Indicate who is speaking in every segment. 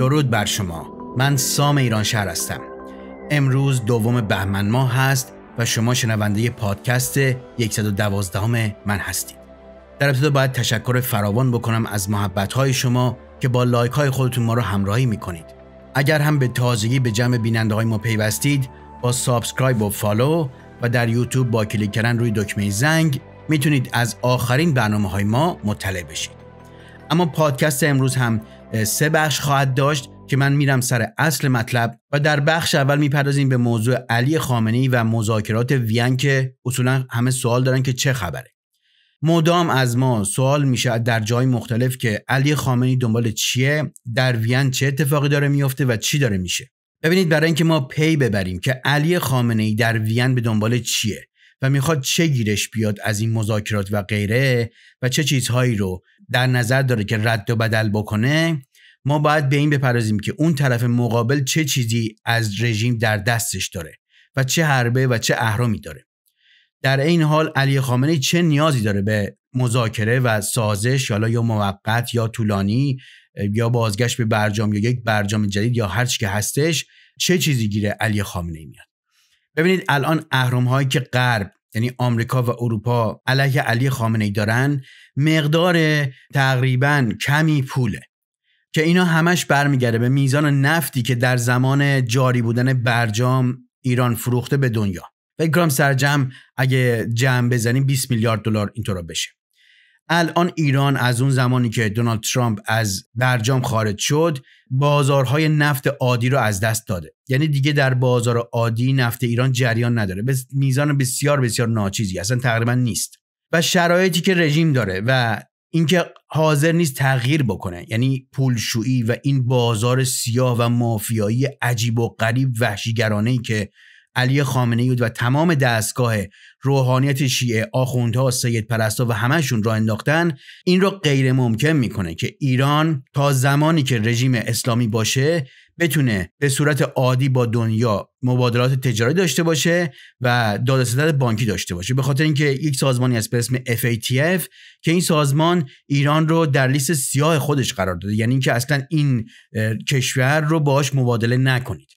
Speaker 1: درود بر شما من سام ایران شهر هستم امروز دوم بهمن ماه هست و شما شنونده پادکست 112 من هستید در ابتدا باید تشکر فراوان بکنم از محبت شما که با لایک های خودتون ما رو همراهی میکنید اگر هم به تازگی به جمع بیننده های ما پیوستید با سابسکرایب و فالو و در یوتیوب با کلیک کردن روی دکمه زنگ میتونید از آخرین برنامه های ما مطلع بشید اما پادکست امروز هم سه بخش خواهد داشت که من میرم سر اصل مطلب و در بخش اول میپردازیم به موضوع علی خامنه‌ای و مذاکرات وین که اصولا همه سوال دارن که چه خبره مدام از ما سوال میشه در جای مختلف که علی خامنه‌ای دنبال چیه در وین چه اتفاقی داره میفته و چی داره میشه ببینید برای اینکه ما پی ببریم که علی ای در وین به دنبال چیه و میخواد چه گیرش بیاد از این مذاکرات و غیره و چه چیزهایی رو در نظر داره که رد و بدل بکنه ما باید به این بپردازیم که اون طرف مقابل چه چیزی از رژیم در دستش داره و چه حربه و چه اهرامی داره در این حال علی خامنه چه نیازی داره به مذاکره و سازش حالا یا موقت یا طولانی یا بازگشت به برجام یا یک برجام جدید یا هر که هستش چه چیزی گیره علی خامنه ای میاد ببینید الان اهرم هایی که غرب یعنی آمریکا و اروپا علیه علی خامنه ای دارن مقدار تقریبا کمی پوله که اینا همش برمیگرده به میزان نفتی که در زمان جاری بودن برجام ایران فروخته به دنیا و گرام سرجم اگه جمع بزنیم 20 میلیارد دلار اینطورا بشه الان ایران از اون زمانی که دونالد ترامپ از برجام خارج شد بازارهای نفت عادی رو از دست داده یعنی دیگه در بازار عادی نفت ایران جریان نداره به میزان بسیار بسیار ناچیزی اصلا تقریبا نیست و شرایطی که رژیم داره و اینکه حاضر نیست تغییر بکنه یعنی پولشویی و این بازار سیاه و مافیایی عجیب و غریب وحشیگرانه ای که علی خامنه و تمام دستگاه روحانیت شیعه آخوندها سید پرستا و همهشون را انداختن این را غیر ممکن میکنه که ایران تا زمانی که رژیم اسلامی باشه بتونه به صورت عادی با دنیا مبادلات تجاری داشته باشه و دادستداد بانکی داشته باشه به خاطر اینکه یک سازمانی هست به اسم FATF که این سازمان ایران رو در لیست سیاه خودش قرار داده یعنی اینکه اصلا این کشور رو باش مبادله نکنید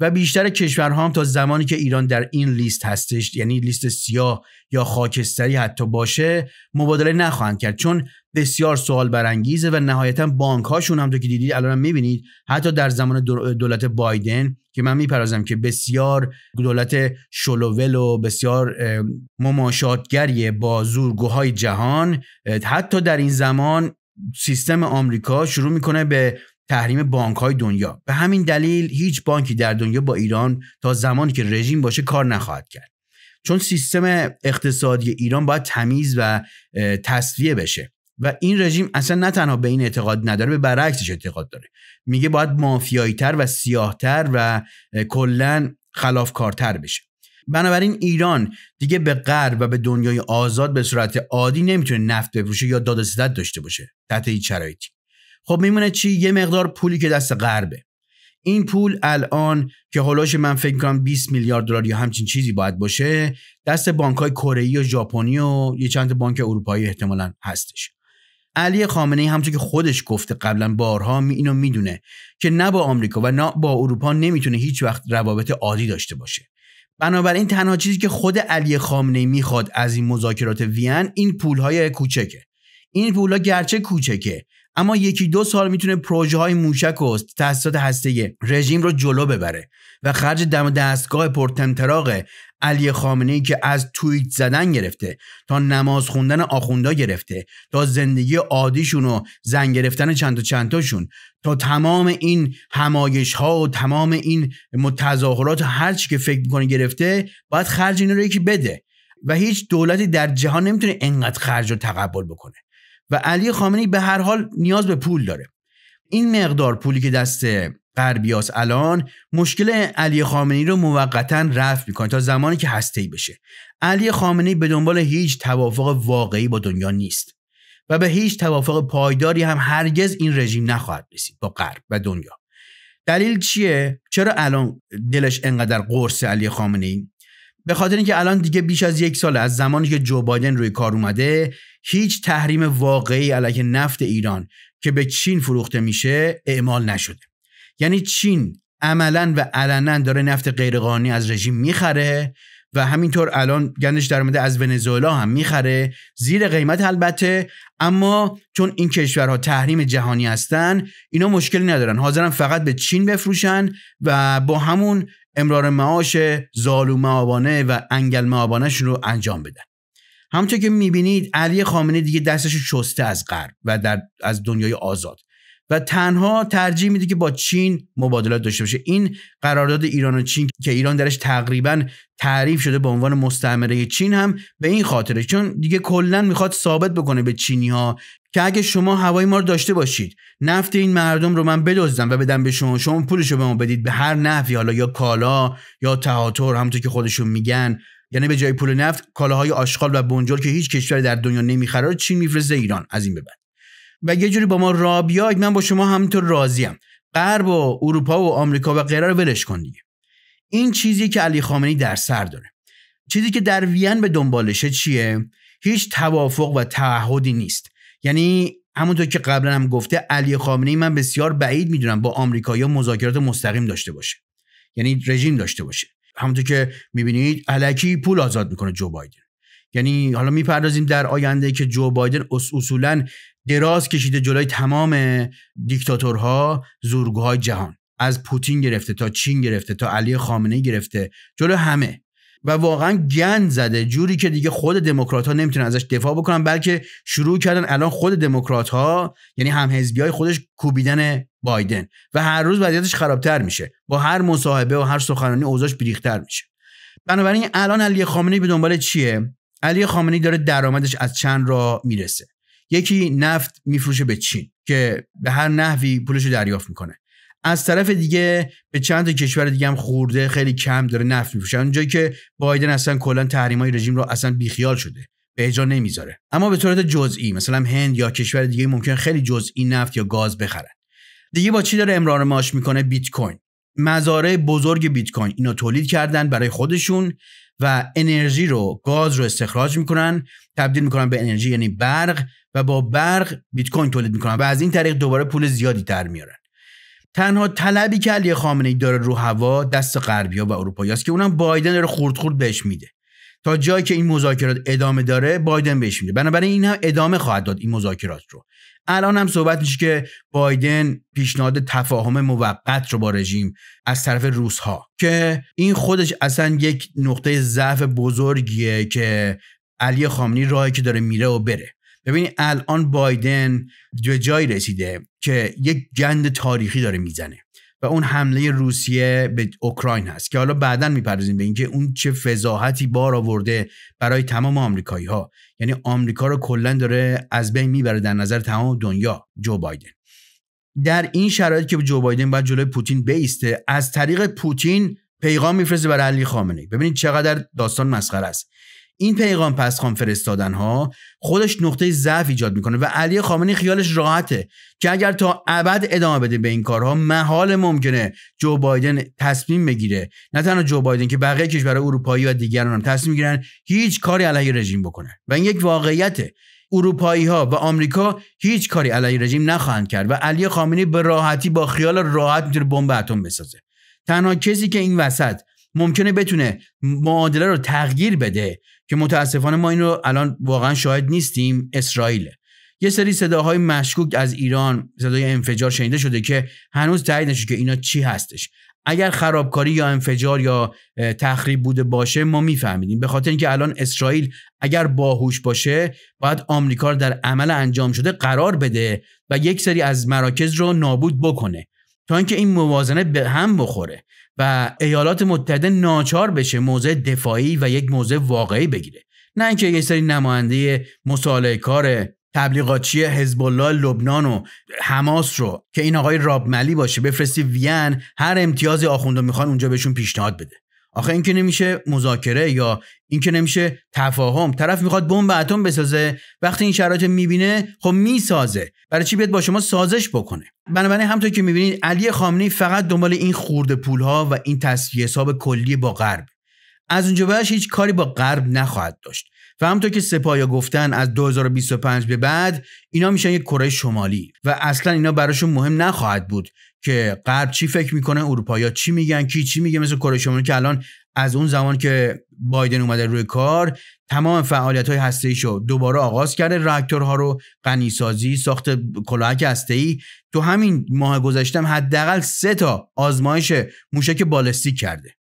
Speaker 1: و بیشتر کشورها هم تا زمانی که ایران در این لیست هستش یعنی لیست سیاه یا خاکستری حتی باشه مبادله نخواهند کرد چون بسیار سوال برانگیزه و نهایتا بانک هاشون هم تو که دیدید الان میبینید حتی در زمان دولت بایدن که من میپرازم که بسیار دولت شلوول و بسیار مماشاتگری با زورگوهای جهان حتی در این زمان سیستم آمریکا شروع میکنه به تحریم بانک های دنیا به همین دلیل هیچ بانکی در دنیا با ایران تا زمانی که رژیم باشه کار نخواهد کرد چون سیستم اقتصادی ایران باید تمیز و تصویه بشه و این رژیم اصلا نه تنها به این اعتقاد نداره به برعکسش اعتقاد داره میگه باید مافیایی تر و سیاهتر و کلا خلافکارتر بشه بنابراین ایران دیگه به غرب و به دنیای آزاد به صورت عادی نمیتونه نفت بفروشه یا داد داشته باشه تحت هیچ شرایطی خب میمونه چی یه مقدار پولی که دست غربه این پول الان که هولوش من فکر کنم 20 میلیارد دلار یا همچین چیزی باید باشه دست بانک های کره ای و ژاپنی و یه چند بانک اروپایی احتمالا هستش علی خامنه ای همونطور که خودش گفته قبلا بارها می اینو میدونه که نه با آمریکا و نه با اروپا نمیتونه هیچ وقت روابط عادی داشته باشه بنابراین تنها چیزی که خود علی خامنه ای میخواد از این مذاکرات وین این پولهای کوچکه این پولها گرچه کوچکه اما یکی دو سال میتونه پروژه های موشک و تاسیسات هسته رژیم رو جلو ببره و خرج دم دستگاه پرتمتراق علی خامنه ای که از توییت زدن گرفته تا نماز خوندن آخوندا گرفته تا زندگی عادیشون و زن گرفتن چند تا چندتاشون تا تمام این همایش ها و تمام این متظاهرات هر چی که فکر میکنه گرفته باید خرج این رو یکی بده و هیچ دولتی در جهان نمیتونه انقدر خرج رو تقبل بکنه و علی خامنی به هر حال نیاز به پول داره این مقدار پولی که دست غربیاس الان مشکل علی خامنی رو موقتا رفع میکنه تا زمانی که هسته‌ای بشه علی خامنی به دنبال هیچ توافق واقعی با دنیا نیست و به هیچ توافق پایداری هم هرگز این رژیم نخواهد رسید با غرب و دنیا دلیل چیه چرا الان دلش انقدر قرص علی ای، به خاطر اینکه الان دیگه بیش از یک سال از زمانی که جو بایدن روی کار اومده هیچ تحریم واقعی علیه نفت ایران که به چین فروخته میشه اعمال نشده یعنی چین عملا و علنا داره نفت غیرقانونی از رژیم میخره و همینطور الان در در از ونزوئلا هم میخره زیر قیمت البته اما چون این کشورها تحریم جهانی هستن اینا مشکلی ندارن حاضرن فقط به چین بفروشن و با همون امرار معاش زالو معابانه و انگل معابانه رو انجام بدن همونطور که میبینید علی خامنه دیگه دستش شسته از غرب و در از دنیای آزاد و تنها ترجیح میده که با چین مبادلات داشته باشه این قرارداد ایران و چین که ایران درش تقریبا تعریف شده به عنوان مستعمره چین هم به این خاطره چون دیگه کلا میخواد ثابت بکنه به چینی ها که اگه شما هوای ما رو داشته باشید نفت این مردم رو من بدزدم و بدم به شما شما پولش رو به ما بدید به هر نفی حالا یا کالا یا تهاتر همونطور که خودشون میگن یعنی به جای پول نفت کالاهای آشغال و بنجل که هیچ کشوری در دنیا نمیخره چین میفرسته ایران از این به و یه جوری با ما را بیاید من با شما همینطور راضیم غرب و اروپا و آمریکا و غیره رو ولش کن دیگه این چیزی که علی خامنی در سر داره چیزی که در وین به دنبالشه چیه هیچ توافق و تعهدی نیست یعنی همونطور که قبلا هم گفته علی ای من بسیار بعید میدونم با آمریکایی مذاکرات مستقیم داشته باشه یعنی رژیم داشته باشه همونطور که میبینید علکی پول آزاد میکنه جو بایدن یعنی حالا میپردازیم در آینده که جو بایدن اصولا دراز کشیده جلوی تمام دیکتاتورها زورگوهای جهان از پوتین گرفته تا چین گرفته تا علی خامنه گرفته جلو همه و واقعا گند زده جوری که دیگه خود دموکرات ها نمیتونن ازش دفاع بکنن بلکه شروع کردن الان خود دموکرات ها یعنی هم های خودش کوبیدن بایدن و هر روز وضعیتش خرابتر میشه با هر مصاحبه و هر سخنرانی اوضاعش بریختر میشه بنابراین الان علی خامنه‌ای به دنبال چیه علی خامنه‌ای داره درآمدش از چند را میرسه یکی نفت میفروشه به چین که به هر نحوی پولش رو دریافت میکنه از طرف دیگه به چند تا کشور دیگه هم خورده خیلی کم داره نفت میفروشه اونجایی که بایدن اصلا کلا های رژیم رو اصلا بیخیال شده به اجرا نمیذاره اما به طورت جزئی مثلا هند یا کشور دیگه ممکن خیلی جزئی نفت یا گاز بخرن دیگه با چی داره امرار معاش میکنه بیت کوین مزارع بزرگ بیت کوین اینو تولید کردن برای خودشون و انرژی رو گاز رو استخراج میکنن تبدیل میکنن به انرژی یعنی برق و با برق بیت کوین تولید میکنن و از این طریق دوباره پول زیادی در میارن تنها طلبی که علی خامنه ای داره رو هوا دست غربیا و است که اونم بایدن داره خورد خورد بهش میده تا جایی که این مذاکرات ادامه داره بایدن بهش میده بنابراین این هم ادامه خواهد داد این مذاکرات رو الان هم صحبت میشه که بایدن پیشنهاد تفاهم موقت رو با رژیم از طرف روس ها که این خودش اصلا یک نقطه ضعف بزرگیه که علی خامنی راهی که داره میره و بره ببینید الان بایدن به جایی رسیده که یک گند تاریخی داره میزنه و اون حمله روسیه به اوکراین هست که حالا بعدا میپردازیم به اینکه اون چه فضاحتی بار آورده برای تمام آمریکایی ها یعنی آمریکا رو کلا داره از بین میبره در نظر تمام دنیا جو بایدن در این شرایط که جو بایدن باید جلوی پوتین بیسته از طریق پوتین پیغام میفرسته برای علی خامنه ببینید چقدر داستان مسخره است این پیغام پس خام فرستادن ها خودش نقطه ضعف ایجاد میکنه و علی خامنی خیالش راحته که اگر تا ابد ادامه بده به این کارها محال ممکنه جو بایدن تصمیم بگیره نه تنها جو بایدن که بقیه کشورهای اروپایی و دیگران هم تصمیم میگیرن هیچ کاری علیه رژیم بکنن و این یک واقعیته اروپایی ها و آمریکا هیچ کاری علیه رژیم نخواهند کرد و علی خامنی به راحتی با خیال راحت میتونه بمب اتم بسازه تنها کسی که این وسط ممکنه بتونه معادله رو تغییر بده که متاسفانه ما این رو الان واقعا شاهد نیستیم اسرائیل یه سری صداهای مشکوک از ایران صدای انفجار شنیده شده که هنوز تایید نشده که اینا چی هستش اگر خرابکاری یا انفجار یا تخریب بوده باشه ما میفهمیدیم به خاطر اینکه الان اسرائیل اگر باهوش باشه باید آمریکا در عمل انجام شده قرار بده و یک سری از مراکز رو نابود بکنه تا اینکه این موازنه به هم بخوره و ایالات متحده ناچار بشه موضع دفاعی و یک موضع واقعی بگیره نه اینکه یه سری نماینده مصالحه کار تبلیغاتچی حزب الله لبنان و حماس رو که این آقای راب ملی باشه بفرستی وین هر امتیازی رو میخوان اونجا بهشون پیشنهاد بده آخه این که نمیشه مذاکره یا این که نمیشه تفاهم طرف میخواد بمب اتم بسازه وقتی این شرایط میبینه خب میسازه برای چی بیاد با شما سازش بکنه بنابراین همطور که میبینید علی خامنی فقط دنبال این خورده پولها و این تسویه حساب کلی با غرب از اونجا بهش هیچ کاری با غرب نخواهد داشت و همونطور که سپاهیا گفتن از 2025 به بعد اینا میشن یک کره شمالی و اصلا اینا براشون مهم نخواهد بود که غرب چی فکر میکنه یا چی میگن کی چی میگه مثل کره شمالی که الان از اون زمان که بایدن اومده روی کار تمام فعالیت های هسته رو دوباره آغاز کرده راکتورها رو غنیسازی ساخت کلاهک هسته ای تو همین ماه گذشتم حداقل سه تا آزمایش موشک بالستیک کرده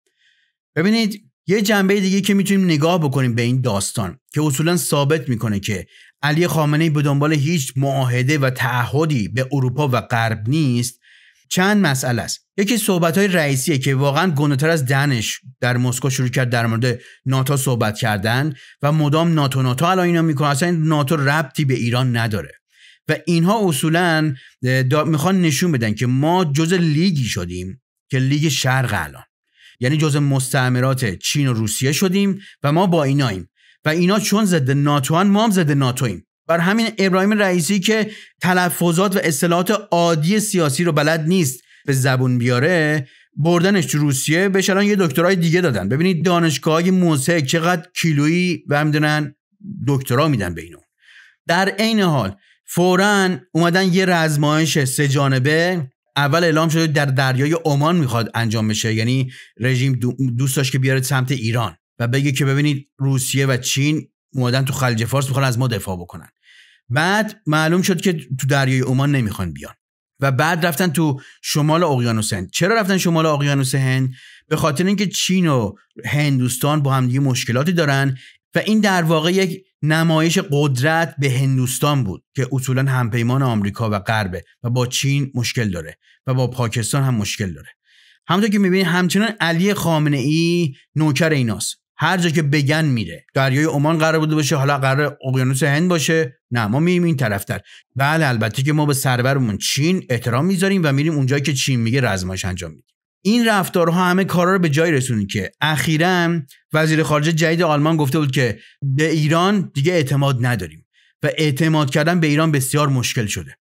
Speaker 1: ببینید یه جنبه دیگه که میتونیم نگاه بکنیم به این داستان که اصولا ثابت میکنه که علی خامنه ای به دنبال هیچ معاهده و تعهدی به اروپا و غرب نیست چند مسئله است یکی صحبت های رئیسیه که واقعا گندهتر از دنش در مسکو شروع کرد در مورد ناتو صحبت کردن و مدام ناتو ناتو الان اینا میکنه اصلا ناتو ربطی به ایران نداره و اینها اصولا میخوان نشون بدن که ما جز لیگی شدیم که لیگ شرق الان یعنی جز مستعمرات چین و روسیه شدیم و ما با ایناییم و اینا چون ضد ناتوان ما هم ضد ناتوییم بر همین ابراهیم رئیسی که تلفظات و اصطلاحات عادی سیاسی رو بلد نیست به زبون بیاره بردنش تو روسیه بهش الان یه دکترای دیگه دادن ببینید دانشگاه های چقدر کیلویی و میدونن دکترا میدن به اینو در عین حال فورا اومدن یه رزمایش سه جانبه اول اعلام شده در دریای عمان میخواد انجام بشه یعنی رژیم دوست داشت که بیاره سمت ایران و بگه که ببینید روسیه و چین اومدن تو خلیج فارس میخوان از ما دفاع بکنن بعد معلوم شد که تو دریای عمان نمیخوان بیان و بعد رفتن تو شمال اقیانوس هند چرا رفتن شمال اقیانوس هند به خاطر اینکه چین و هندوستان با همدیگه مشکلاتی دارن و این در واقع یک نمایش قدرت به هندوستان بود که اصولا همپیمان آمریکا و غربه و با چین مشکل داره و با پاکستان هم مشکل داره همونطور که میبینید همچنان علی خامنه ای نوکر ایناست هر جا که بگن میره دریای عمان قرار بوده باشه حالا قرار اقیانوس هند باشه نه ما میریم این طرفتر بله البته که ما به سرورمون چین احترام میذاریم و میریم اونجایی که چین میگه رزماش انجام میدیم این رفتارها همه کارا رو به جای رسونید که اخیرا وزیر خارجه جدید آلمان گفته بود که به ایران دیگه اعتماد نداریم و اعتماد کردن به ایران بسیار مشکل شده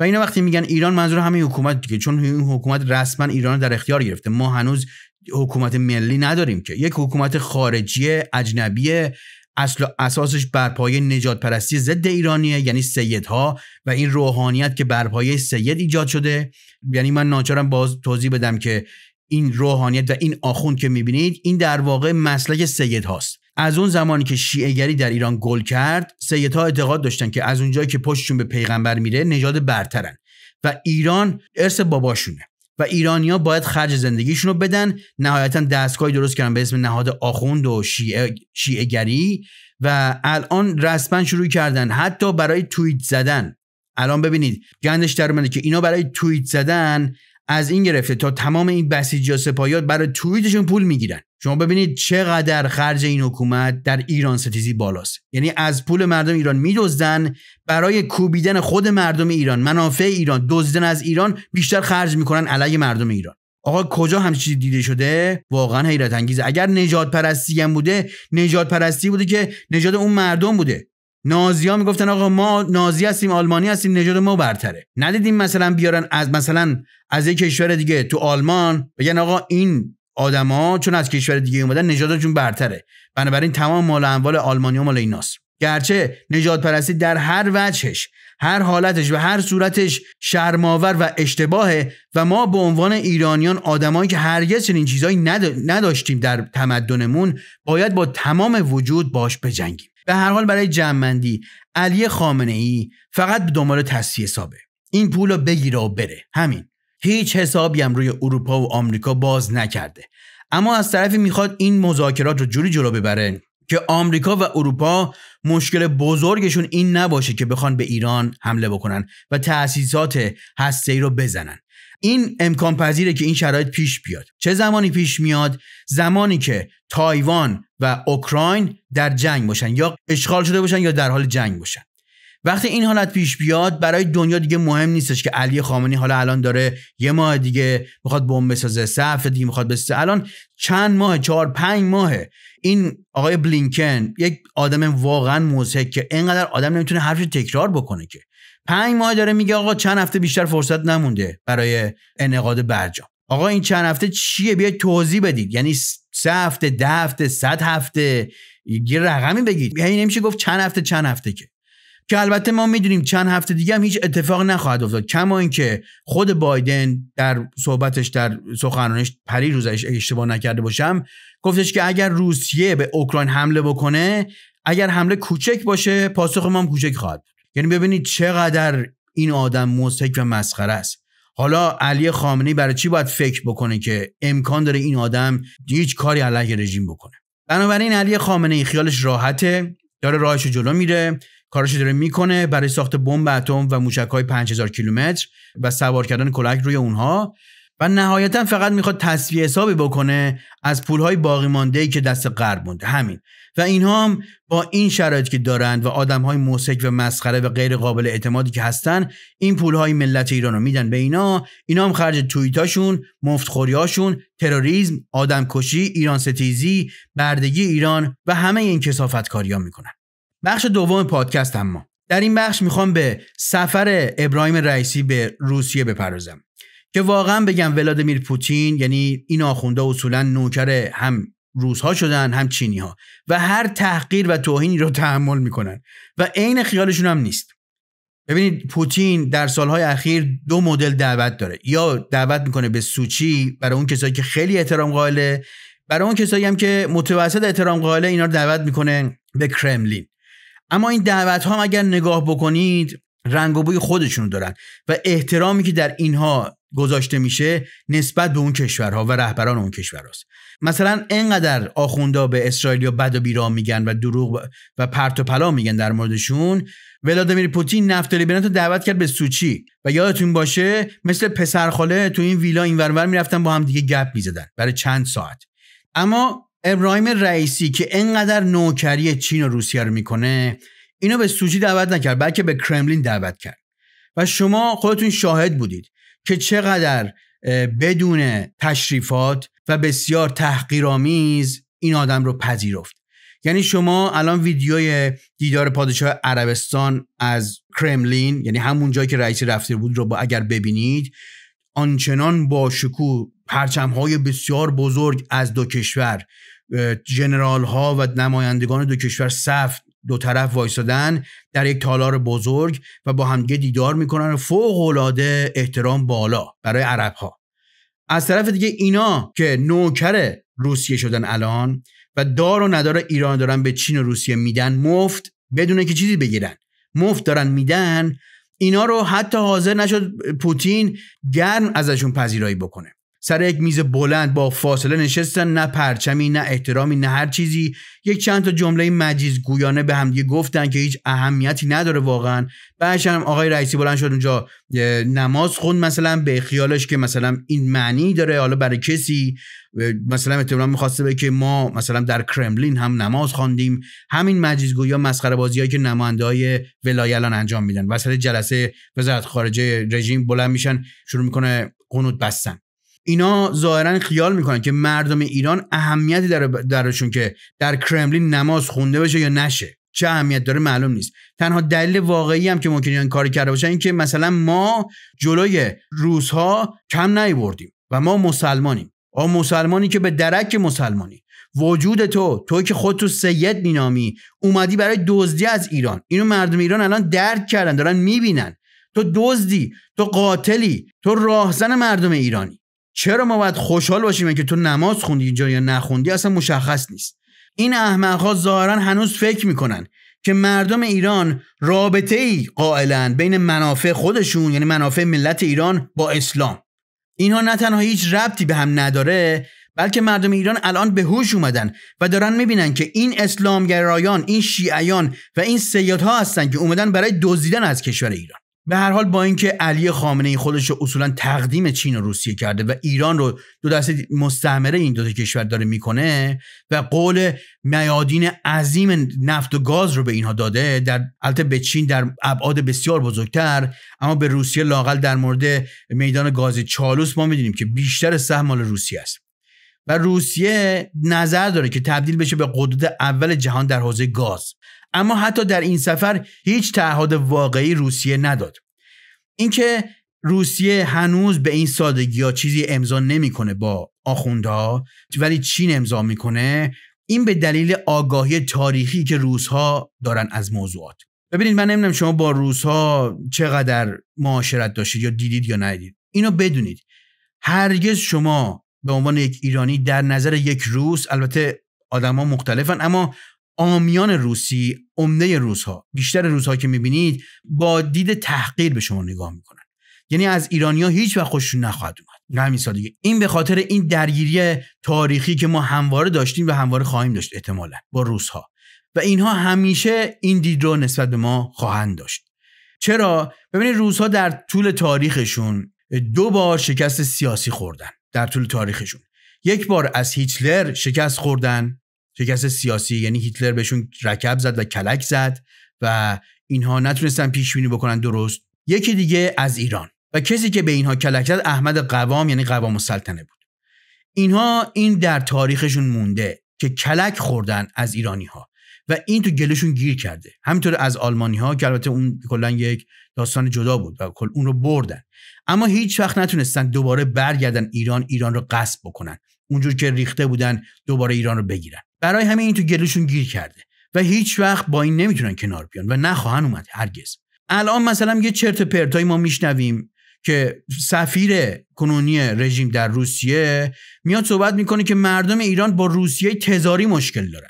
Speaker 1: و اینا وقتی میگن ایران منظور همین حکومت دیگه چون این حکومت رسما ایران در اختیار گرفته ما هنوز حکومت ملی نداریم که یک حکومت خارجی اجنبی اصل اساسش بر نجات پرستی ضد ایرانیه یعنی سیدها و این روحانیت که بر سید ایجاد شده یعنی من ناچارم باز توضیح بدم که این روحانیت و این آخوند که میبینید این در واقع مسلک سید هاست از اون زمانی که گری در ایران گل کرد سیدها اعتقاد داشتن که از اونجایی که پشتشون به پیغمبر میره نجات برترن و ایران ارث باباشونه و ایرانیا باید خرج زندگیشون رو بدن نهایتا دستگاهی درست کردن به اسم نهاد آخوند و شیعه, گری و الان رسما شروع کردن حتی برای توییت زدن الان ببینید گندش در که اینا برای توییت زدن از این گرفته تا تمام این بسیجی ها سپاهیات برای توییتشون پول میگیرن شما ببینید چقدر خرج این حکومت در ایران ستیزی بالاست یعنی از پول مردم ایران میدزدن برای کوبیدن خود مردم ایران منافع ایران دزدن از ایران بیشتر خرج میکنن علیه مردم ایران آقا کجا همچین دیده شده واقعا حیرت انگیز اگر نجات پرستی هم بوده نجات پرستی بوده که نجات اون مردم بوده نازی ها میگفتن آقا ما نازی هستیم آلمانی هستیم نژاد ما برتره ندیدیم مثلا بیارن از مثلا از یک کشور دیگه تو آلمان بگن آقا این آدما چون از کشور دیگه اومدن نژادشون برتره بنابراین تمام مال اموال و مال ایناست گرچه نجات پرستی در هر وجهش هر حالتش و هر صورتش شرماور و اشتباهه و ما به عنوان ایرانیان آدمایی که هرگز چنین چیزهایی نداشتیم در تمدنمون باید با تمام وجود باش بجنگیم به هر حال برای جمعندی علی خامنه ای فقط به دنبال تصفیه حسابه این پول رو بگیره و بره همین هیچ حسابی هم روی اروپا و آمریکا باز نکرده اما از طرفی میخواد این مذاکرات رو جوری جلو ببره که آمریکا و اروپا مشکل بزرگشون این نباشه که بخوان به ایران حمله بکنن و تأسیسات هسته‌ای رو بزنن این امکان پذیره که این شرایط پیش بیاد چه زمانی پیش میاد زمانی که تایوان و اوکراین در جنگ باشن یا اشغال شده باشن یا در حال جنگ باشن وقتی این حالت پیش بیاد برای دنیا دیگه مهم نیستش که علی خامنه‌ای حالا الان داره یه ماه دیگه میخواد بمب بسازه صف دیگه میخواد بسازه الان چند ماه چهار پنج ماهه این آقای بلینکن یک آدم واقعا موزه که اینقدر آدم نمیتونه حرفش تکرار بکنه که پنج ماه داره میگه آقا چند هفته بیشتر فرصت نمونده برای انقاد برجام آقا این چند هفته چیه بیاید توضیح بدید یعنی سه هفته ده هفته صد هفته یه رقمی بگید یعنی نمیشه گفت چند هفته چند هفته که که البته ما میدونیم چند هفته دیگه هم هیچ اتفاق نخواهد افتاد کما اینکه خود بایدن در صحبتش در سخنرانیش پری روزش اشتباه نکرده باشم گفتش که اگر روسیه به اوکراین حمله بکنه اگر حمله کوچک باشه پاسخ ما هم کوچک خواهد یعنی ببینید چقدر این آدم مستک و مسخره است حالا علی خامنه‌ای برای چی باید فکر بکنه که امکان داره این آدم هیچ کاری علیه رژیم بکنه بنابراین علی خامنه‌ای خیالش راحته داره راهش جلو میره کارش داره میکنه برای ساخت بمب اتم و موشک های 5000 کیلومتر و سوار کردن کلک روی اونها و نهایتا فقط میخواد تصفیه حسابی بکنه از پولهای باقی مانده ای که دست غرب مونده همین و اینها هم با این شرایط که دارند و آدم های موسک و مسخره و غیر قابل اعتمادی که هستن این پولهای ملت ایران رو میدن به اینا اینا هم خرج توییتاشون مفتخوریاشون تروریزم، آدمکشی ایران ستیزی بردگی ایران و همه این کسافت کاریا میکنن بخش دوم پادکست ما. در این بخش میخوام به سفر ابراهیم رئیسی به روسیه بپردازم که واقعا بگم ولادیمیر پوتین یعنی این آخونده اصولا نوکر هم روزها شدن هم چینی ها و هر تحقیر و توهینی رو تحمل میکنن و عین خیالشون هم نیست ببینید پوتین در سالهای اخیر دو مدل دعوت داره یا دعوت میکنه به سوچی برای اون کسایی که خیلی احترام قائله برای اون کسایی هم که متوسط احترام قائله اینا رو دعوت میکنه به کرملین اما این دعوت ها هم اگر نگاه بکنید رنگ و بوی خودشونو دارن و احترامی که در اینها گذاشته میشه نسبت به اون کشورها و رهبران اون کشورهاست مثلا انقدر آخوندا به اسرائیلیا بد و بیرا میگن و دروغ و پرت و پلا میگن در موردشون ولادیمیر پوتین نفتالی برنت دعوت کرد به سوچی و یادتون باشه مثل پسرخاله تو این ویلا اینورور میرفتن با هم دیگه گپ میزدن برای چند ساعت اما ابراهیم رئیسی که اینقدر نوکری چین و روسیه رو میکنه اینو به سوچی دعوت نکرد بلکه به کرملین دعوت کرد و شما خودتون شاهد بودید که چقدر بدون تشریفات و بسیار تحقیرآمیز این آدم رو پذیرفت یعنی شما الان ویدیوی دیدار پادشاه عربستان از کرملین یعنی همون جایی که رئیسی رفته بود رو با اگر ببینید آنچنان با شکوه پرچمهای بسیار بزرگ از دو کشور جنرال ها و نمایندگان دو کشور صف دو طرف وایستادن در یک تالار بزرگ و با همدیگه دیدار میکنن فوق العاده احترام بالا برای عرب ها از طرف دیگه اینا که نوکر روسیه شدن الان و دار و ندار ایران دارن به چین و روسیه میدن مفت بدون که چیزی بگیرن مفت دارن میدن اینا رو حتی حاضر نشد پوتین گرم ازشون پذیرایی بکنه سر یک میز بلند با فاصله نشستن نه پرچمی نه احترامی نه هر چیزی یک چند تا جمله مجیز گویانه به همدیگه گفتن که هیچ اهمیتی نداره واقعا بعدش هم آقای رئیسی بلند شد اونجا نماز خوند مثلا به خیالش که مثلا این معنی داره حالا برای کسی مثلا احتمالا میخواسته به که ما مثلا در کرملین هم نماز خواندیم همین مجلس گویا مسخره بازیایی که نماینده های ولایلان انجام میدن وسط جلسه وزارت خارجه رژیم بلند میشن شروع میکنه قنوت بستن اینا ظاهرا خیال میکنن که مردم ایران اهمیتی داره درشون که در کرملین نماز خونده بشه یا نشه چه اهمیت داره معلوم نیست تنها دلیل واقعی هم که ممکن این کار کرده باشن این که مثلا ما جلوی روزها کم نیوردیم و ما مسلمانیم آ مسلمانی که به درک مسلمانی وجود تو تو که خود تو سید مینامی اومدی برای دزدی از ایران اینو مردم ایران الان درک کردن دارن میبینن تو دزدی تو قاتلی تو راهزن مردم ایرانی چرا ما باید خوشحال باشیم که تو نماز خوندی اینجا یا نخوندی اصلا مشخص نیست این احمقها ظاهرا هنوز فکر میکنن که مردم ایران رابطه ای قائلن بین منافع خودشون یعنی منافع ملت ایران با اسلام اینها نه تنها هیچ ربطی به هم نداره بلکه مردم ایران الان به هوش اومدن و دارن میبینن که این اسلامگرایان این شیعیان و این سیادها هستن که اومدن برای دزدیدن از کشور ایران به هر حال با اینکه علی خامنه ای خودش رو اصولا تقدیم چین و روسیه کرده و ایران رو دو دسته مستعمره این دو کشور داره میکنه و قول میادین عظیم نفت و گاز رو به اینها داده در البته به چین در ابعاد بسیار بزرگتر اما به روسیه لاقل در مورد میدان گاز چالوس ما میدونیم که بیشتر سهم مال روسیه است و روسیه نظر داره که تبدیل بشه به قدرت اول جهان در حوزه گاز اما حتی در این سفر هیچ تعهد واقعی روسیه نداد اینکه روسیه هنوز به این سادگی ها چیزی امضا نمیکنه با آخوندها ولی چین امضا میکنه این به دلیل آگاهی تاریخی که روسها دارن از موضوعات ببینید من نمیدونم شما با روزها چقدر معاشرت داشتید یا دیدید یا ندیدید اینو بدونید هرگز شما به عنوان یک ایرانی در نظر یک روس البته آدما مختلفن اما آمیان روسی عمده روزها بیشتر روزها که میبینید با دید تحقیر به شما نگاه میکنن یعنی از ایرانیا هیچ وقت خوششون نخواهد اومد یعنی همین سادگی این به خاطر این درگیری تاریخی که ما همواره داشتیم و همواره خواهیم داشت احتمالا با روزها و اینها همیشه این دید رو نسبت به ما خواهند داشت چرا ببینید روزها در طول تاریخشون دو بار شکست سیاسی خوردن در طول تاریخشون یک بار از هیتلر شکست خوردن کسی سیاسی یعنی هیتلر بهشون رکب زد و کلک زد و اینها نتونستن پیش بینی بکنن درست یکی دیگه از ایران و کسی که به اینها کلک زد احمد قوام یعنی قوام السلطنه بود اینها این در تاریخشون مونده که کلک خوردن از ایرانی ها و این تو گلشون گیر کرده همینطور از آلمانی ها که البته اون کلا یک داستان جدا بود و کل اون رو بردن اما هیچ وقت نتونستن دوباره برگردن ایران ایران رو قصب بکنن اونجور که ریخته بودن دوباره ایران رو بگیرن برای همه این تو گلوشون گیر کرده و هیچ وقت با این نمیتونن کنار بیان و نخواهن اومد هرگز الان مثلا یه چرت پرتایی ما میشنویم که سفیر کنونی رژیم در روسیه میاد صحبت میکنه که مردم ایران با روسیه تزاری مشکل دارن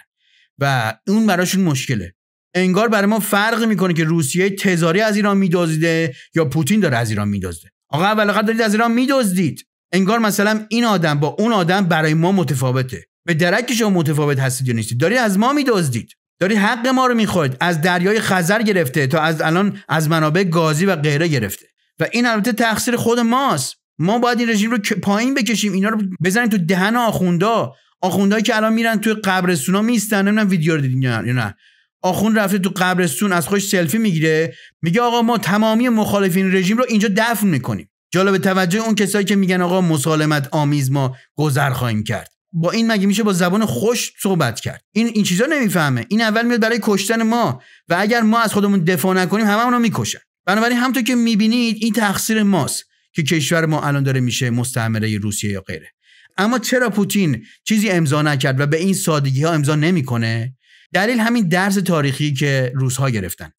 Speaker 1: و اون براشون مشکله انگار برای ما فرق میکنه که روسیه تزاری از ایران میدزده یا پوتین داره از ایران میدازده آقا اول دارید از ایران میدزدید انگار مثلا این آدم با اون آدم برای ما متفاوته به درک شما متفاوت هستید یا نیستید داری از ما میدزدید داری حق ما رو میخورید از دریای خزر گرفته تا از الان از منابع گازی و غیره گرفته و این البته تقصیر خود ماست ما باید این رژیم رو پایین بکشیم اینا رو بزنیم تو دهن آخوندا آخوندایی که الان میرن توی قبرستونا میستن نمیدونم ویدیو رو دیدین یا نه آخوند رفته تو قبرستون از خوش سلفی میگیره میگه آقا ما تمامی مخالفین رژیم رو اینجا دفن میکنیم جالب توجه اون کسایی که میگن آقا مسالمت آمیز ما گذر خواهیم کرد با این مگه میشه با زبان خوش صحبت کرد این این چیزا نمیفهمه این اول میاد برای کشتن ما و اگر ما از خودمون دفاع نکنیم هممون رو میکشن بنابراین همونطور که میبینید این تقصیر ماست که کشور ما الان داره میشه مستعمره روسیه یا غیره اما چرا پوتین چیزی امضا نکرد و به این سادگی ها امضا نمیکنه دلیل همین درس تاریخی که روزها گرفتن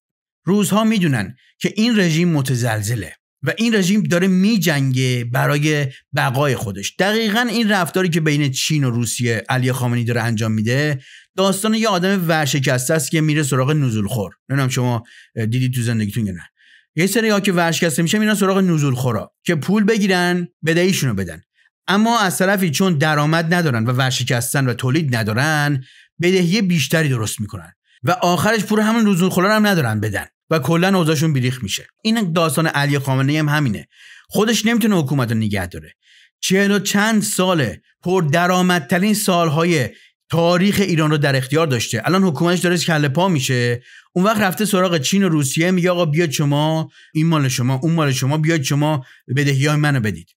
Speaker 1: روزها میدونن که این رژیم متزلزله و این رژیم داره میجنگه برای بقای خودش دقیقا این رفتاری که بین چین و روسیه علی خامنی داره انجام میده داستان یه آدم ورشکسته است که میره سراغ نزول خور نمیدونم شما دیدی تو زندگیتون یا نه یه سری ها که ورشکسته میشه میرن سراغ نزول خورا که پول بگیرن بدهیشون رو بدن اما از طرفی چون درآمد ندارن و ورشکستن و تولید ندارن بدهی بیشتری درست میکنن و آخرش پول همون نزول خورا هم ندارن بدن و کلا اوضاعشون بیریخ میشه این داستان علی خامنه هم همینه خودش نمیتونه حکومت رو نگه داره چهل و چند ساله پر درآمدترین سالهای تاریخ ایران رو در اختیار داشته الان حکومتش داره کله پا میشه اون وقت رفته سراغ چین و روسیه میگه آقا بیاد شما این مال شما اون مال شما بیاد شما بدهی های منو بدید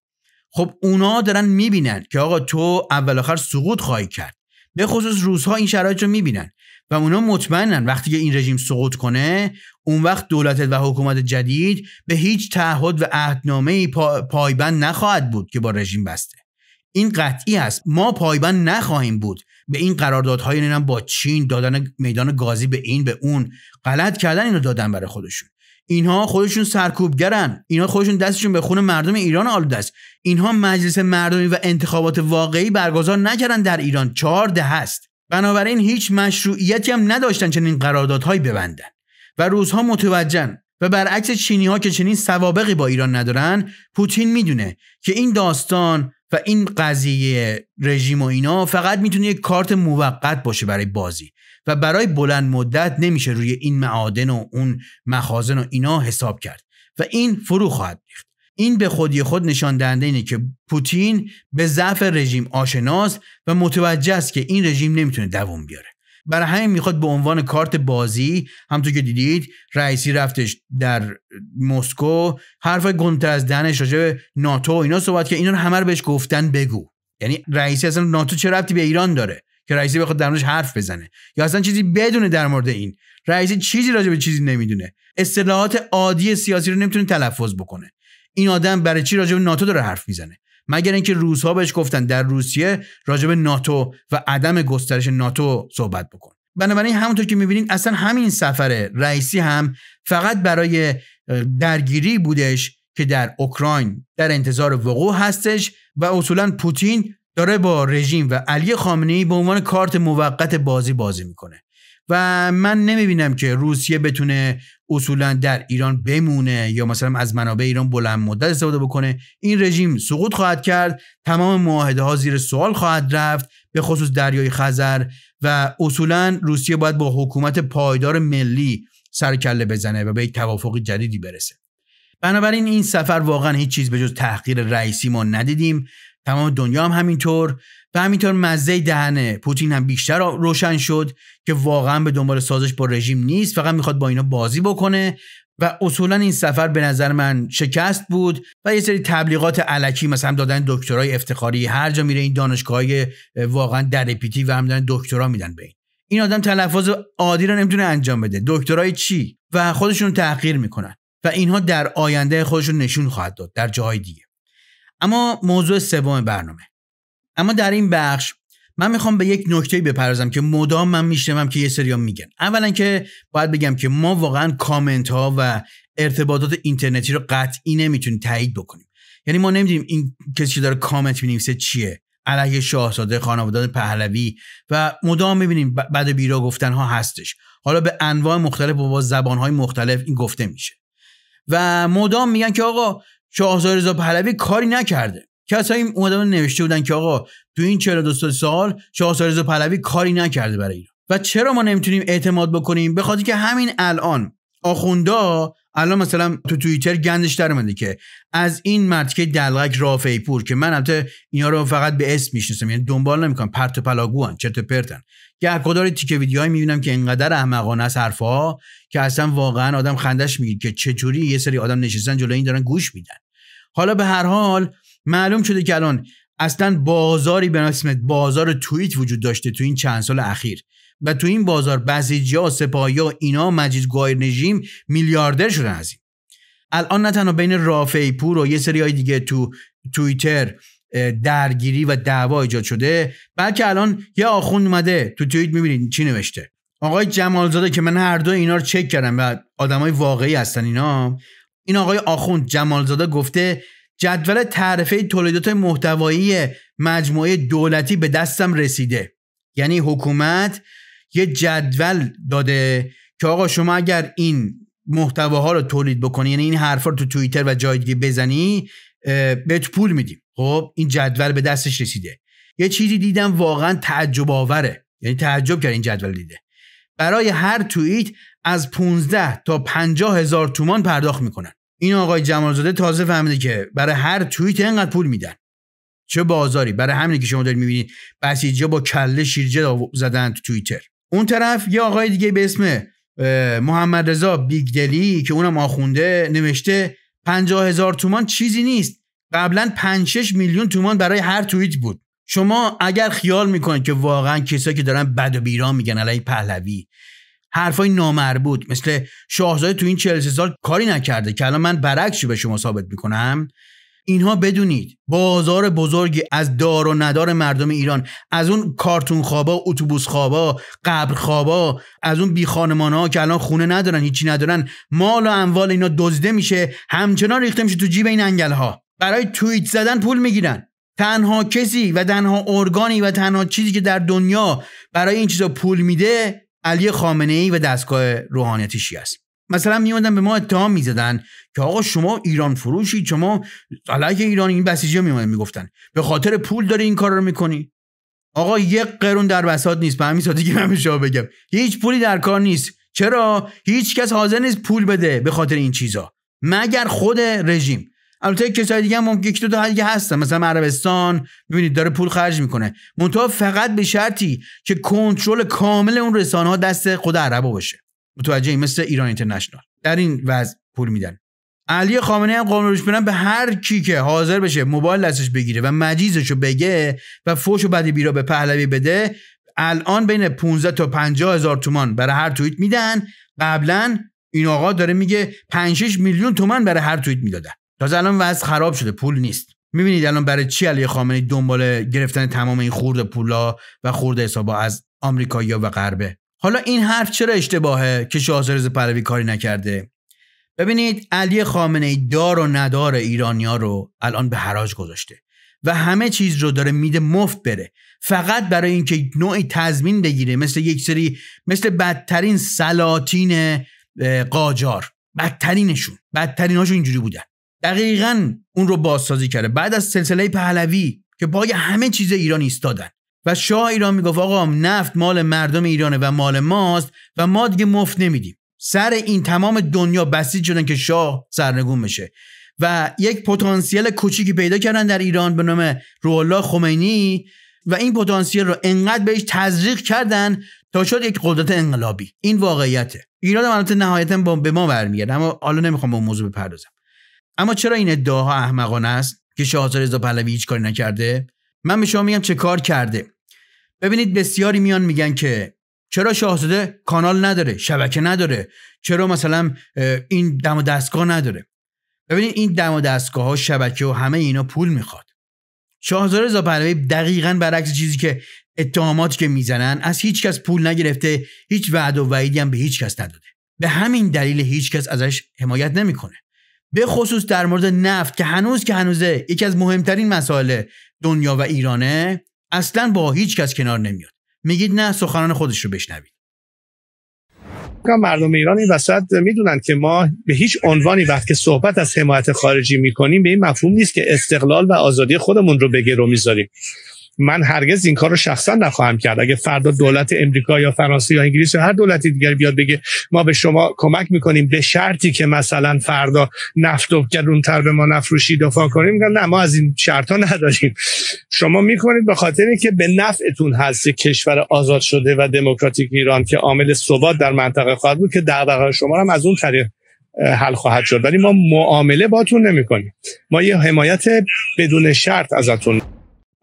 Speaker 1: خب اونا دارن میبینن که آقا تو اول آخر سقوط خواهی کرد به خصوص روزها این شرایط رو میبینن و اونا مطمئنن وقتی که این رژیم سقوط کنه اون وقت دولت و حکومت جدید به هیچ تعهد و عهدنامه پایبند نخواهد بود که با رژیم بسته این قطعی است ما پایبند نخواهیم بود به این قراردادهای نمیدونم با چین دادن میدان گازی به این به اون غلط کردن اینو دادن برای خودشون اینها خودشون سرکوبگرن اینها خودشون دستشون به خون مردم ایران آلوده است اینها مجلس مردمی و انتخابات واقعی برگزار نکردن در ایران چهار ده هست بنابراین هیچ مشروعیتی هم نداشتن چنین قراردادهایی ببندن و روزها متوجهن و برعکس چینی ها که چنین سوابقی با ایران ندارن پوتین میدونه که این داستان و این قضیه رژیم و اینا فقط میتونه یک کارت موقت باشه برای بازی و برای بلند مدت نمیشه روی این معادن و اون مخازن و اینا حساب کرد و این فرو خواهد ریخت این به خودی خود نشان دهنده اینه که پوتین به ضعف رژیم آشناست و متوجه است که این رژیم نمیتونه دوام بیاره برای همین میخواد به عنوان کارت بازی همطور که دیدید رئیسی رفتش در مسکو حرف گنتر از راجبه راجع به ناتو اینا صحبت که اینا رو همه رو بهش گفتن بگو یعنی رئیسی اصلا ناتو چه ربطی به ایران داره که رئیسی بخواد در موردش حرف بزنه یا اصلا چیزی بدونه در مورد این رئیسی چیزی راجع به چیزی نمیدونه اصطلاحات عادی سیاسی رو نمیتونه تلفظ بکنه این آدم برای چی راجب ناتو داره حرف میزنه مگر اینکه روزها بهش گفتن در روسیه راجب ناتو و عدم گسترش ناتو صحبت بکن بنابراین همونطور که میبینید اصلا همین سفر رئیسی هم فقط برای درگیری بودش که در اوکراین در انتظار وقوع هستش و اصولا پوتین داره با رژیم و علی خامنه‌ای به عنوان کارت موقت بازی بازی میکنه و من نمیبینم که روسیه بتونه اصولا در ایران بمونه یا مثلا از منابع ایران بلند مدت استفاده بکنه این رژیم سقوط خواهد کرد تمام معاهده ها زیر سوال خواهد رفت به خصوص دریای خزر و اصولا روسیه باید با حکومت پایدار ملی سر کله بزنه و به یک توافق جدیدی برسه بنابراین این سفر واقعا هیچ چیز به جز تحقیر رئیسی ما ندیدیم تمام دنیا هم همینطور و همینطور مزه دهن پوتین هم بیشتر روشن شد که واقعا به دنبال سازش با رژیم نیست فقط میخواد با اینا بازی بکنه و اصولا این سفر به نظر من شکست بود و یه سری تبلیغات علکی مثلا دادن دکترای افتخاری هر جا میره این دانشگاهی واقعا در پیتی و هم دارن دکترا میدن به این این آدم تلفظ عادی رو نمیتونه انجام بده دکترای چی و خودشون تحقیر میکنن و اینها در آینده خودشون نشون خواهد داد در جای دیگه اما موضوع سوم برنامه اما در این بخش من میخوام به یک نکته بپردازم که مدام من میشنوم که یه سریا میگن اولا که باید بگم که ما واقعا کامنت ها و ارتباطات اینترنتی رو قطعی نمیتونیم تایید بکنیم یعنی ما نمیدونیم این کسی که داره کامنت مینویسه چیه علیه شاهزاده خانواده پهلوی و مدام میبینیم بعد بیرا گفتن ها هستش حالا به انواع مختلف و با زبان های مختلف این گفته میشه و مدام میگن که آقا شاهزاده رضا پهلوی کاری نکرده کسایی اومدن نوشته بودن که آقا تو این 42 سال و پهلوی کاری نکرده برای ایران و چرا ما نمیتونیم اعتماد بکنیم به خاطر که همین الان آخوندا الان مثلا تو توییتر گندش در اومده که از این مرد که دلغک رافعی پور که من البته اینا رو فقط به اسم میشناسم یعنی دنبال نمیکنم پرت پلاگوان چرت پرتن گهگدار تیک ویدیوهای میبینم که انقدر احمقانه از حرفا که اصلا واقعا آدم خندش میگیره که چجوری یه سری آدم نشستن جلوی این دارن گوش میدن حالا به هر حال معلوم شده که الان اصلا بازاری به اسم بازار توییت وجود داشته تو این چند سال اخیر و تو این بازار سپایی ها اینا مجید گایر نژیم میلیاردر شدن از این الان نه تنها بین رافعی پور و یه سری های دیگه تو توییتر درگیری و دعوا ایجاد شده بلکه الان یه آخوند اومده تو توییت میبینید چی نوشته آقای جمالزاده که من هر دو اینا رو چک کردم و آدمای واقعی هستن اینا این آقای آخوند جمالزاده گفته جدول تعرفه تولیدات محتوایی مجموعه دولتی به دستم رسیده یعنی حکومت یه جدول داده که آقا شما اگر این محتواها رو تولید بکنی یعنی این حرفا رو تو توییتر و جای دیگه بزنی بهت پول میدیم خب این جدول به دستش رسیده یه چیزی دیدم واقعا تعجب آوره یعنی تعجب کرد این جدول دیده برای هر توییت از 15 تا 50 هزار تومان پرداخت میکنن این آقای جمالزاده تازه فهمیده که برای هر توییت اینقدر پول میدن چه بازاری برای همینه که شما دارید میبینید جا با کله شیرجه زدن تو توییتر اون طرف یه آقای دیگه به اسم محمد رضا بیگدلی که اونم آخونده نوشته پنجاه هزار تومان چیزی نیست قبلا 5 میلیون تومان برای هر توییت بود شما اگر خیال میکنید که واقعا کسایی که دارن بد و بیران میگن علیه پهلوی حرفای نامربوط مثل شاهزاده تو این 43 سال کاری نکرده که الان من برعکسش به شما ثابت میکنم اینها بدونید بازار بزرگی از دار و ندار مردم ایران از اون کارتون خوابا اتوبوس خوابا قبر خوابا از اون بی ها که الان خونه ندارن هیچی ندارن مال و اموال اینا دزده میشه همچنان ریخته میشه تو جیب این انگل ها برای توییت زدن پول میگیرن تنها کسی و تنها ارگانی و تنها چیزی که در دنیا برای این چیزا پول میده علی خامنه ای و دستگاه روحانیت شیعه است مثلا میومدن به ما اتهام میزدن که آقا شما ایران فروشی شما علیه ایران این بسیجی میومدن میگفتن به خاطر پول داری این کار رو میکنی آقا یک قرون در بساط نیست به همین سادگی که من شما بگم هیچ پولی در کار نیست چرا هیچ کس حاضر نیست پول بده به خاطر این چیزا مگر خود رژیم البته کشور دیگه هم یک دو تا دیگه هستن مثلا عربستان ببینید داره پول خرج میکنه منتها فقط به شرطی که کنترل کامل اون رسانه ها دست خود عربا باشه متوجه مثل ایران اینترنشنال در این وضع پول میدن علی خامنه هم قانون روش به هر کی که حاضر بشه موبایل دستش بگیره و مجیزشو بگه و فوش و بدی بیرا به پهلوی بده الان بین 15 تا 50 هزار تومان برای هر توییت میدن قبلا این آقا داره میگه 5 میلیون تومان برای هر توییت میدادن تازه الان وضع خراب شده پول نیست میبینید الان برای چی علی خامنه‌ای دنبال گرفتن تمام این خورد پولا و خورد حسابا از آمریکایی‌ها و غربه حالا این حرف چرا اشتباهه که شاهزاده پهلوی کاری نکرده ببینید علی خامنه ای دار و ندار ایرانیا رو الان به حراج گذاشته و همه چیز رو داره میده مفت بره فقط برای اینکه نوعی تضمین بگیره مثل یک سری مثل بدترین سلاطین قاجار بدترینشون هاشون اینجوری بودن دقیقا اون رو بازسازی کرده بعد از سلسله پهلوی که پای همه چیز ایران ایستادن و شاه ایران میگفت آقا نفت مال مردم ایرانه و مال ماست و ما دیگه مفت نمیدیم سر این تمام دنیا بسیج شدن که شاه سرنگون بشه و یک پتانسیل کوچیکی پیدا کردن در ایران به نام روح خمینی و این پتانسیل رو انقدر بهش تزریق کردن تا شد یک قدرت انقلابی این واقعیته ایران البته نهایتا به ما برمیگرد اما حالا نمیخوام به موضوع بپردازم اما چرا این ادعاها احمقانه است که شاهزاده رضا پهلوی هیچ کاری نکرده من به شما میگم چه کار کرده ببینید بسیاری میان میگن که چرا شاهزاده کانال نداره شبکه نداره چرا مثلا این دم و دستگاه نداره ببینید این دم و دستگاه ها شبکه و همه اینا پول میخواد شاهزاده رضا پهلوی دقیقا برعکس چیزی که اتهاماتی که میزنن از هیچ کس پول نگرفته هیچ وعده و وعیدی هم به هیچکس کس نداده به همین دلیل هیچکس ازش حمایت نمیکنه به خصوص در مورد نفت که هنوز که هنوزه یکی از مهمترین مسائل دنیا و ایرانه اصلا با هیچ کس کنار نمیاد میگید نه سخنان خودش رو بشنوید مردم ایران این وسط میدونن که ما به هیچ عنوانی وقتی صحبت از حمایت خارجی میکنیم به این مفهوم نیست که استقلال و آزادی خودمون رو به گرو میذاریم من هرگز این کار رو شخصا نخواهم کرد اگه فردا دولت امریکا یا فرانسه یا انگلیس یا هر دولتی دیگر بیاد بگه ما به شما کمک میکنیم به شرطی که مثلا فردا نفت و گرونتر به ما نفروشی و کنیم میگن نه ما از این شرط ها نداریم شما میکنید به خاطر که به نفعتون هست کشور آزاد شده و دموکراتیک ایران که عامل ثبات در منطقه خواهد بود که دغدغه شما هم از اون طریق حل خواهد شد ولی ما معامله باتون نمیکنیم ما یه حمایت بدون شرط ازتون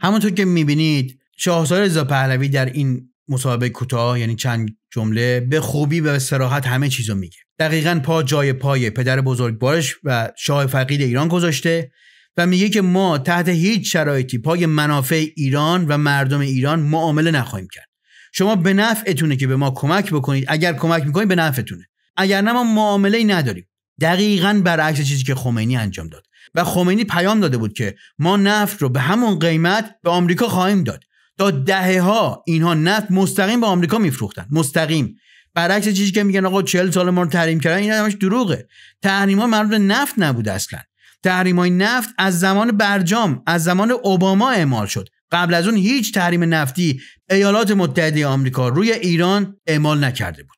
Speaker 1: همونطور که میبینید شاهزاده رضا پهلوی در این مصاحبه کوتاه یعنی چند جمله به خوبی و سراحت همه رو میگه دقیقا پا جای پای پدر بزرگوارش و شاه فقید ایران گذاشته و میگه که ما تحت هیچ شرایطی پای منافع ایران و مردم ایران معامله نخواهیم کرد شما به نفعتونه که به ما کمک بکنید اگر کمک میکنید به نفعتونه اگر نه ما معامله نداریم دقیقا برعکس چیزی که خمینی انجام داد و خمینی پیام داده بود که ما نفت رو به همون قیمت به آمریکا خواهیم داد تا دهه ها اینها نفت مستقیم به آمریکا میفروختن مستقیم برعکس چیزی که میگن آقا 40 سال ما رو تحریم کردن این همش دروغه تحریما مربوط نفت نبود اصلا تحریم های نفت از زمان برجام از زمان اوباما اعمال شد قبل از اون هیچ تحریم نفتی ایالات متحده آمریکا روی ایران اعمال نکرده بود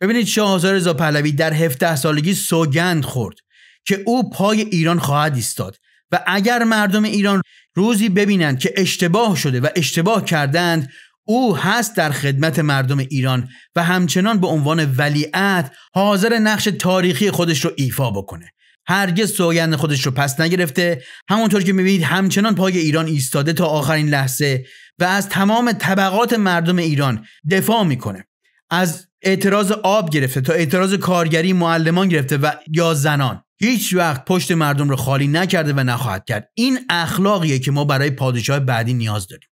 Speaker 1: ببینید شاه رضا پهلوی در 17 سالگی سوگند خورد که او پای ایران خواهد ایستاد و اگر مردم ایران روزی ببینند که اشتباه شده و اشتباه کردند او هست در خدمت مردم ایران و همچنان به عنوان ولیعت حاضر نقش تاریخی خودش رو ایفا بکنه هرگز سوگند خودش رو پس نگرفته همونطور که میبینید همچنان پای ایران ایستاده تا آخرین لحظه و از تمام طبقات مردم ایران دفاع میکنه از اعتراض آب گرفته تا اعتراض کارگری معلمان گرفته و یا زنان هیچ وقت پشت مردم رو خالی نکرده و نخواهد کرد این اخلاقیه که ما برای پادشاه بعدی نیاز داریم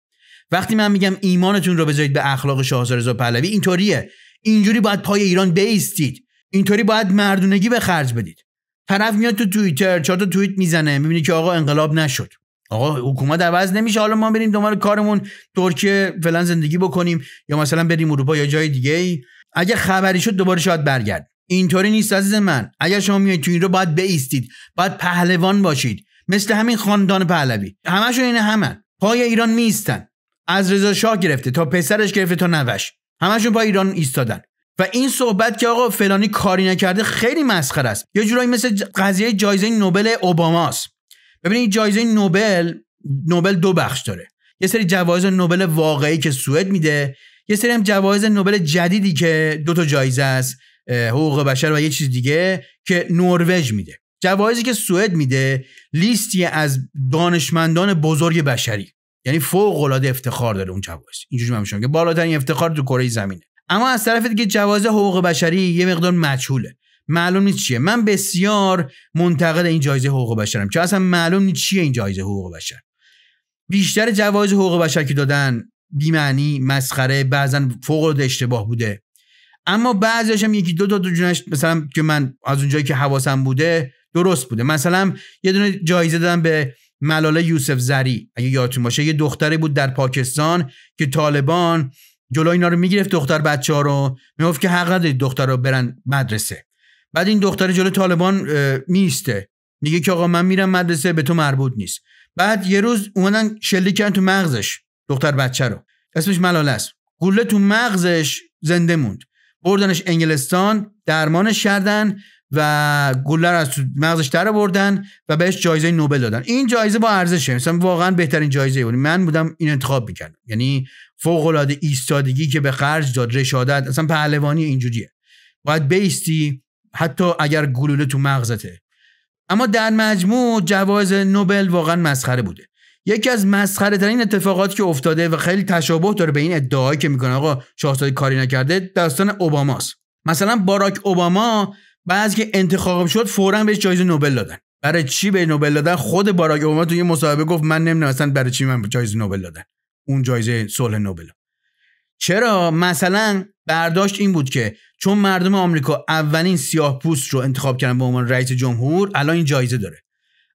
Speaker 1: وقتی من میگم ایمانتون رو بذارید به اخلاق شاهزاده رضا پهلوی اینطوریه اینجوری باید پای ایران بیستید اینطوری باید مردونگی به خرج بدید طرف میاد تو توییتر چهار تا توییت میزنه میبینی که آقا انقلاب نشد آقا حکومت عوض نمیشه حالا ما بریم دنبال کارمون ترکیه فلان زندگی بکنیم یا مثلا بریم اروپا یا جای دیگه اگه خبری شد دوباره شاید برگرد اینطوری نیست عزیز من اگر شما میایید تو این رو باید بیستید باید پهلوان باشید مثل همین خاندان پهلوی همشون این همن پای ایران میستن از رضا شاه گرفته تا پسرش گرفته تا نوش همشون پای ایران ایستادن و این صحبت که آقا فلانی کاری نکرده خیلی مسخره است یه جورایی مثل قضیه جایزه نوبل اوباماست ببینید جایزه نوبل نوبل دو بخش داره یه سری جوایز نوبل واقعی که سوئد میده یه سری هم جوایز نوبل جدیدی که دو تا جایزه است حقوق بشر و یه چیز دیگه که نروژ میده جوایزی که سوئد میده لیستی از دانشمندان بزرگ بشری یعنی فوق العاده افتخار داره اون جوایز اینجوری من میشم که بالاترین افتخار تو کره زمینه اما از طرف دیگه جوازه حقوق بشری یه مقدار مجهوله معلوم نیست چیه من بسیار منتقد این جایزه حقوق بشرم چون اصلا معلوم نیست چیه این جایزه حقوق بشر بیشتر جوایز حقوق بشر که دادن بیمعنی مسخره بعضا فوق العاده اشتباه بوده اما بعضیش هم یکی دو تا دو, جونش مثلا که من از اونجایی که حواسم بوده درست بوده مثلا یه دونه جایزه دادم به ملاله یوسف زری اگه یادتون باشه یه دختری بود در پاکستان که طالبان جلو اینا رو میگرفت دختر بچه ها رو میگفت که حق ندارید دختر رو برن مدرسه بعد این دختر جلو طالبان میسته میگه که آقا من میرم مدرسه به تو مربوط نیست بعد یه روز اومدن شلیک کردن تو مغزش دختر بچه رو اسمش ملاله است تو مغزش زنده موند بردنش انگلستان درمانش کردن و گلر از مغزش در بردن و بهش جایزه نوبل دادن این جایزه با ارزشه مثلا واقعا بهترین جایزه بود من بودم این انتخاب میکردم یعنی فوق العاده ایستادگی که به خرج داد رشادت اصلا پهلوانی اینجوریه باید بیستی حتی اگر گلوله تو مغزته اما در مجموع جوایز نوبل واقعا مسخره بوده یکی از مسخره ترین اتفاقاتی که افتاده و خیلی تشابه داره به این ادعایی که میکنه آقا شاهزاده کاری نکرده داستان اوباماست مثلا باراک اوباما بعد که انتخاب شد فورا بهش جایزه نوبل دادن برای چی به نوبل دادن خود باراک اوباما تو یه مصاحبه گفت من نمیدونم اصلا برای چی من جایزه نوبل دادن اون جایزه صلح نوبل چرا مثلا برداشت این بود که چون مردم آمریکا اولین سیاه پوست رو انتخاب کردن به عنوان رئیس جمهور الان این جایزه داره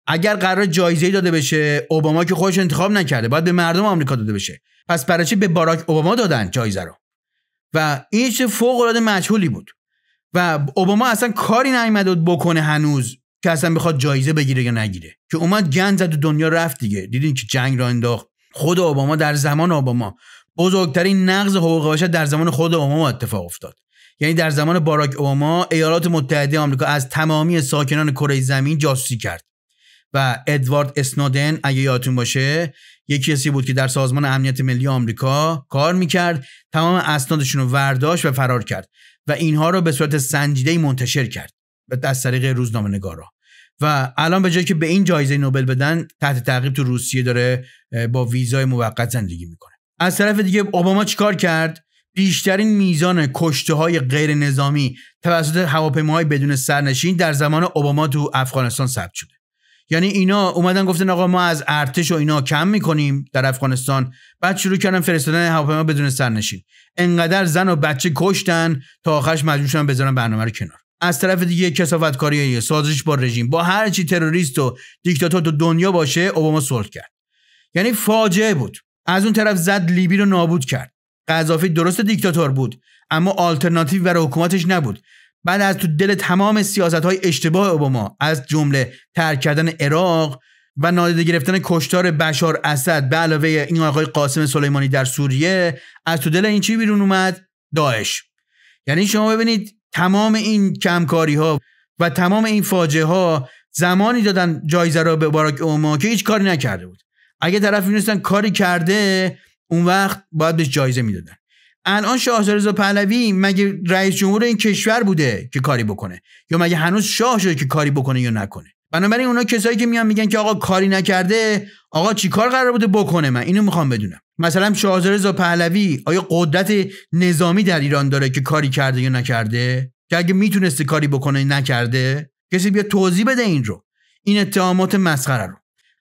Speaker 1: اگر قرار جایزه داده بشه اوباما که خودش انتخاب نکرده باید به مردم آمریکا داده بشه پس برای چی به باراک اوباما دادن جایزه رو و این چه فوق العاده مجهولی بود و اوباما اصلا کاری نیامد بکنه هنوز که اصلا بخواد جایزه بگیره یا نگیره که اومد گند زد و دنیا رفت دیگه دیدین که جنگ را انداخت خود اوباما در زمان اوباما بزرگترین نقض حقوق بشر در زمان خود اوباما اتفاق افتاد یعنی در زمان باراک اوباما ایالات متحده آمریکا از تمامی ساکنان کره زمین جاسوسی کرد و ادوارد اسنودن اگه یادتون باشه یکی کسی بود که در سازمان امنیت ملی آمریکا کار میکرد تمام اسنادشون رو ورداشت و فرار کرد و اینها رو به صورت سنجیده منتشر کرد از طریق روزنامه نگارا و الان به جایی که به این جایزه نوبل بدن تحت تعقیب تو روسیه داره با ویزای موقت زندگی میکنه از طرف دیگه اوباما چیکار کرد بیشترین میزان کشته های غیر نظامی توسط هواپیماهای بدون سرنشین در زمان اوباما تو افغانستان ثبت شد یعنی اینا اومدن گفتن آقا ما از ارتش و اینا کم میکنیم در افغانستان بعد شروع کردن فرستادن هواپیما بدون سرنشین انقدر زن و بچه کشتن تا آخرش مجبور شدن بذارن برنامه رو کنار از طرف دیگه کاریه سازش با رژیم با هر چی تروریست و دیکتاتور تو دنیا باشه اوباما صلح کرد یعنی فاجعه بود از اون طرف زد لیبی رو نابود کرد قذافی درست دیکتاتور بود اما آلترناتیو برای حکومتش نبود بعد از تو دل تمام سیاست های اشتباه اوباما از جمله ترک کردن عراق و نادیده گرفتن کشتار بشار اسد به علاوه این آقای قاسم سلیمانی در سوریه از تو دل این چی بیرون اومد داعش یعنی شما ببینید تمام این کمکاری ها و تمام این فاجعه ها زمانی دادن جایزه را به باراک اوباما که هیچ کاری نکرده بود اگه طرف میدونستن کاری کرده اون وقت باید بهش جایزه میدادن الان شاهزاده پهلوی مگه رئیس جمهور این کشور بوده که کاری بکنه یا مگه هنوز شاه شده که کاری بکنه یا نکنه بنابراین اونا کسایی که میان میگن که آقا کاری نکرده آقا چی کار قرار بوده بکنه من اینو میخوام بدونم مثلا شاهزاده پهلوی آیا قدرت نظامی در ایران داره که کاری کرده یا نکرده که اگه میتونسته کاری بکنه نکرده کسی بیا توضیح بده این رو این اتهامات مسخره رو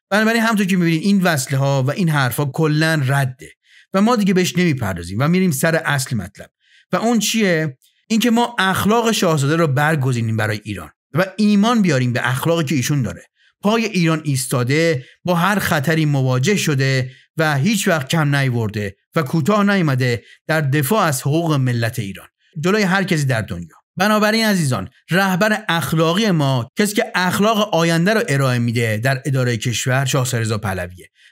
Speaker 1: بنابراین همونطور که میبینید این وصله ها و این حرفها کلا رده و ما دیگه بهش نمیپردازیم و میریم سر اصل مطلب و اون چیه اینکه ما اخلاق شاهزاده رو برگزینیم برای ایران و ایمان بیاریم به اخلاقی که ایشون داره پای ایران ایستاده با هر خطری مواجه شده و هیچ وقت کم نیورده و کوتاه نیامده در دفاع از حقوق ملت ایران جلوی هر کسی در دنیا بنابراین عزیزان رهبر اخلاقی ما کسی که اخلاق آینده رو ارائه میده در اداره کشور شاه رضا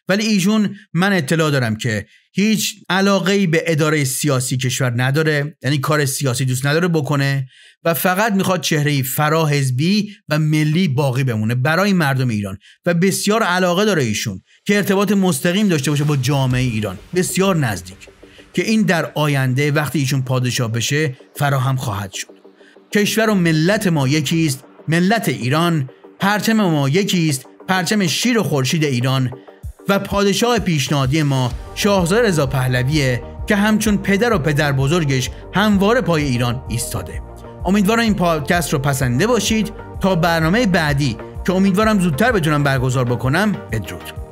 Speaker 1: ولی ایشون من اطلاع دارم که هیچ علاقه ای به اداره سیاسی کشور نداره یعنی کار سیاسی دوست نداره بکنه و فقط میخواد چهره فراحزبی و ملی باقی بمونه برای مردم ایران و بسیار علاقه داره ایشون که ارتباط مستقیم داشته باشه با جامعه ایران بسیار نزدیک که این در آینده وقتی ایشون پادشاه بشه فراهم خواهد شد کشور و ملت ما یکی است ملت ایران پرچم ما یکی است پرچم شیر و خورشید ایران و پادشاه پیشنهادی ما شاهزاده رضا پهلویه که همچون پدر و پدر بزرگش همواره پای ایران ایستاده امیدوارم این پادکست رو پسنده باشید تا برنامه بعدی که امیدوارم زودتر بتونم برگزار بکنم بدرود